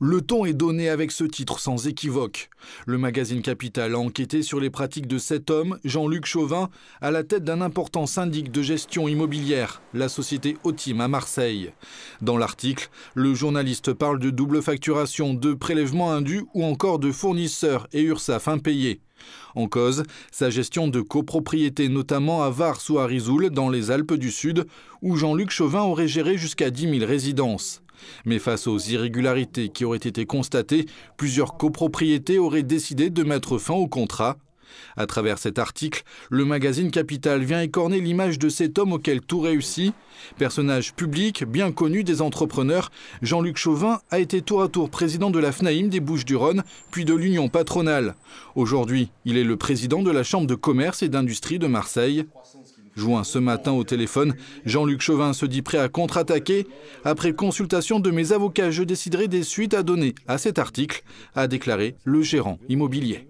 Le ton est donné avec ce titre sans équivoque. Le magazine Capital a enquêté sur les pratiques de cet homme, Jean-Luc Chauvin, à la tête d'un important syndic de gestion immobilière, la société Otim à Marseille. Dans l'article, le journaliste parle de double facturation, de prélèvements indus ou encore de fournisseurs et URSAF impayés. En cause, sa gestion de copropriétés, notamment à Vars ou à Rizoul, dans les Alpes du Sud, où Jean-Luc Chauvin aurait géré jusqu'à 10 000 résidences. Mais face aux irrégularités qui auraient été constatées, plusieurs copropriétés auraient décidé de mettre fin au contrat. À travers cet article, le magazine Capital vient écorner l'image de cet homme auquel tout réussit. Personnage public, bien connu des entrepreneurs, Jean-Luc Chauvin a été tour à tour président de la FNAIM des Bouches-du-Rhône, puis de l'Union patronale. Aujourd'hui, il est le président de la Chambre de commerce et d'industrie de Marseille. Joint ce matin au téléphone, Jean-Luc Chauvin se dit prêt à contre-attaquer. Après consultation de mes avocats, je déciderai des suites à donner à cet article, a déclaré le gérant immobilier.